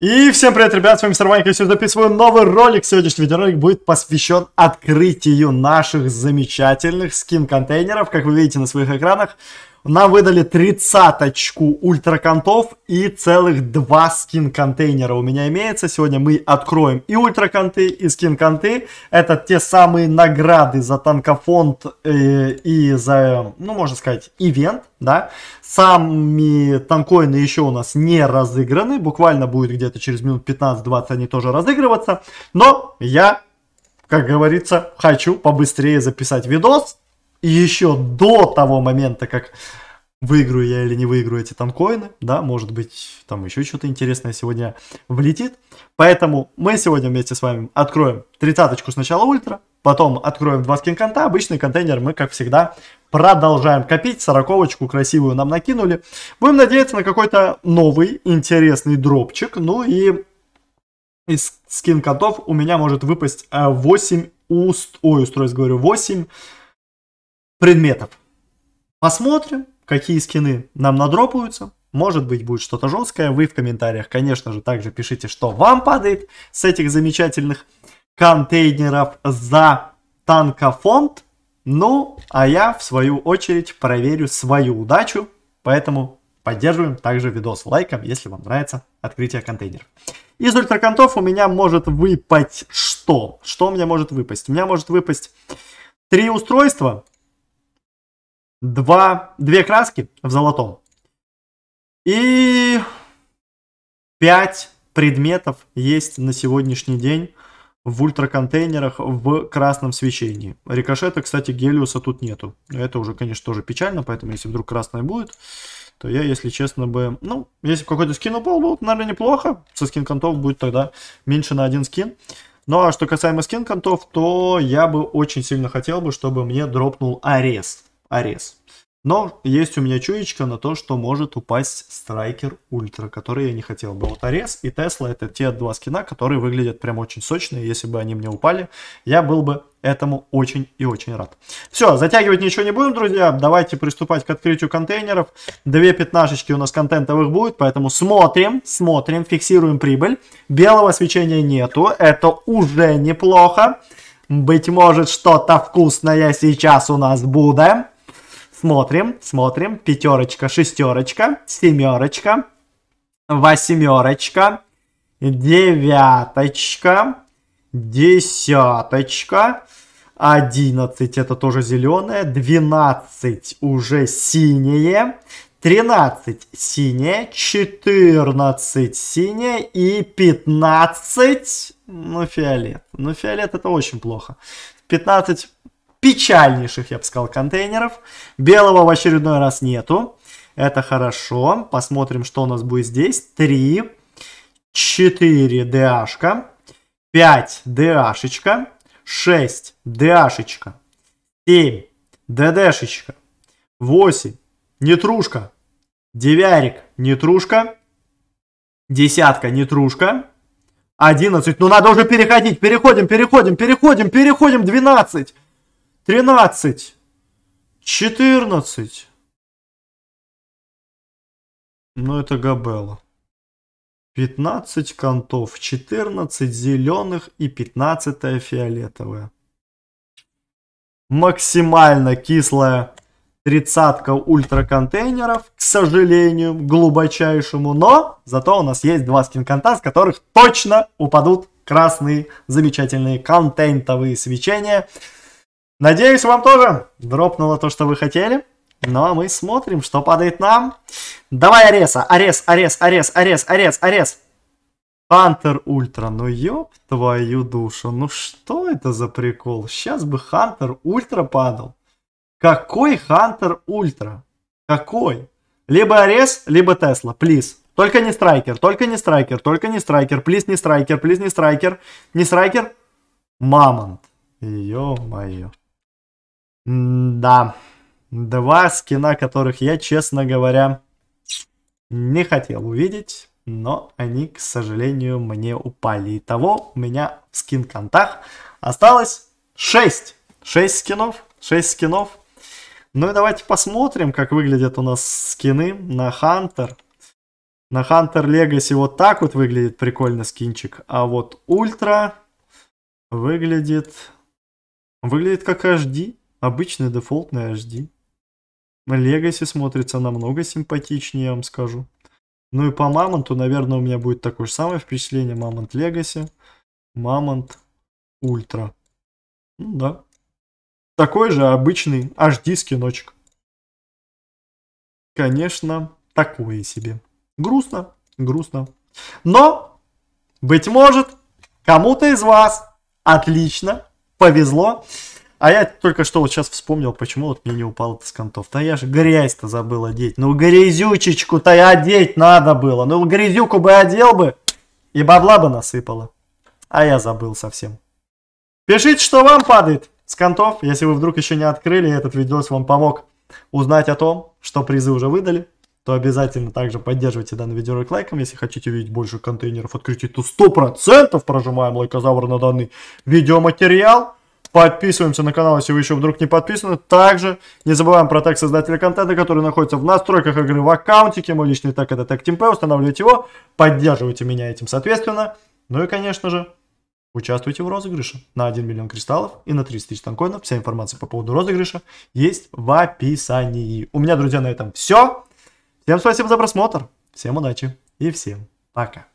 И всем привет, ребят, с вами Мистер я сегодня записываю новый ролик. Сегодняшний видеоролик будет посвящен открытию наших замечательных скин-контейнеров. Как вы видите на своих экранах, нам выдали тридцаточку ультраконтов и целых два скин-контейнера у меня имеется. Сегодня мы откроем и ультраканты, и скин канты. Это те самые награды за танкофонд э, и за, ну, можно сказать, ивент, да. Сами танкоины еще у нас не разыграны. Буквально будет где-то через минут 15-20 они тоже разыгрываться. Но я как говорится, хочу побыстрее записать видос, и еще до того момента, как выиграю я или не выиграю эти танкоины, да, может быть, там еще что-то интересное сегодня влетит. Поэтому мы сегодня вместе с вами откроем тридцаточку сначала ультра, потом откроем два скин-конта, обычный контейнер мы, как всегда, продолжаем копить, сороковочку красивую нам накинули. Будем надеяться на какой-то новый интересный дропчик, ну и из скин-контов у меня может выпасть 8 э, уст... Ой, устройств, говорю, 8 предметов. Посмотрим, какие скины нам надропаются. Может быть, будет что-то жесткое. Вы в комментариях, конечно же, также пишите, что вам падает с этих замечательных контейнеров за танкофонд. Ну, а я, в свою очередь, проверю свою удачу. Поэтому поддерживаем также видос лайком, если вам нравится открытие контейнеров. Из ультраконтов у меня может выпасть что? Что у меня может выпасть? У меня может выпасть три устройства, два, две краски в золотом и пять предметов есть на сегодняшний день в ультраконтейнерах в красном свечении. Рикошета, кстати, Гелиуса тут нету. Это уже, конечно, тоже печально, поэтому если вдруг красное будет, то я, если честно, бы... Ну, если бы какой-то скин упал, было бы, наверное, неплохо. Со скин-контов будет тогда меньше на один скин. Ну, а что касаемо скин-контов, то я бы очень сильно хотел бы, чтобы мне дропнул арест. Арест. Но есть у меня чуечка на то, что может упасть Страйкер Ультра, который я не хотел бы. Вот Арес и Тесла это те два скина, которые выглядят прям очень сочные. Если бы они мне упали, я был бы этому очень и очень рад. Все, затягивать ничего не будем, друзья. Давайте приступать к открытию контейнеров. Две пятнашечки у нас контентовых будет, поэтому смотрим, смотрим, фиксируем прибыль. Белого свечения нету, это уже неплохо. Быть может, что-то вкусное сейчас у нас будет. Смотрим, смотрим. Пятерочка, шестерочка, семерочка, восьмерочка, девяточка, десяточка, одиннадцать, это тоже зеленое, двенадцать уже синее, тринадцать синее, четырнадцать синее и пятнадцать ну, фиолет. Ну, фиолет это очень плохо. 15 печальнейших, я бы сказал, контейнеров. Белого в очередной раз нету. Это хорошо. Посмотрим, что у нас будет здесь. 3, 4 дашка шка 5 DH-шечка, 6 DH-шечка, 7 дд 8 нетрушка, девярик нетрушка, десятка нетрушка, 11. Ну надо уже переходить. Переходим, переходим, переходим, переходим. 12 тринадцать, четырнадцать, Ну, это Габела. пятнадцать контов, четырнадцать зеленых и пятнадцатая фиолетовая. Максимально кислая тридцатка ультраконтейнеров, к сожалению, глубочайшему, но зато у нас есть два скин-конта, с которых точно упадут красные замечательные контентовые свечения. Надеюсь, вам тоже дропнуло то, что вы хотели. Ну а мы смотрим, что падает нам. Давай Ареса, Арес, Арес, Арес, Арес, Арес, Арес. Хантер Ультра, ну ёб твою душу, ну что это за прикол? Сейчас бы Хантер Ультра падал. Какой Хантер Ультра? Какой? Либо Арес, либо Тесла, плиз. Только не страйкер, только не страйкер, только не страйкер, плиз не страйкер, плиз не страйкер, не страйкер. Мамонт. Ё-моё да. Два скина, которых я, честно говоря, не хотел увидеть. Но они, к сожалению, мне упали. Итого у меня в скин-контах осталось 6. 6 скинов. 6 скинов. Ну и давайте посмотрим, как выглядят у нас скины на Хантер. На Хантер Легаси вот так вот выглядит прикольно скинчик. А вот Ультра выглядит... Выглядит как HD. Обычный дефолтный HD. Legacy смотрится намного симпатичнее, я вам скажу. Ну и по Мамонту, наверное, у меня будет такое же самое впечатление. Мамонт Legacy, Мамонт Ультра. Ну да. Такой же обычный HD скиночек. Конечно, такое себе. Грустно, грустно. Но, быть может, кому-то из вас отлично повезло. А я только что вот сейчас вспомнил, почему вот мне не упал с контов. Да я же грязь-то забыл одеть. Ну грязючечку-то и одеть надо было. Ну грязюку бы одел бы, и бабла бы насыпала. А я забыл совсем. Пишите, что вам падает с контов. Если вы вдруг еще не открыли, этот видос вам помог узнать о том, что призы уже выдали, то обязательно также поддерживайте данный видеоролик лайком. Если хотите видеть больше контейнеров открытий, то 100% прожимаем лайкозавр на данный видеоматериал. Подписываемся на канал, если вы еще вдруг не подписаны. Также не забываем про тег создателя контента, который находится в настройках игры в аккаунтике. Мой личный тег это тег TeamP. Устанавливайте его, поддерживайте меня этим соответственно. Ну и, конечно же, участвуйте в розыгрыше на 1 миллион кристаллов и на 30 тысяч танкоинов. Вся информация по поводу розыгрыша есть в описании. У меня, друзья, на этом все. Всем спасибо за просмотр, всем удачи и всем пока.